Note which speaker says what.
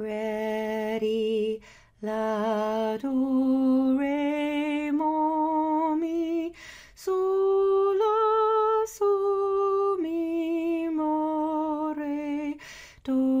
Speaker 1: ready. La do re mo mi sol la sol mi mo re do.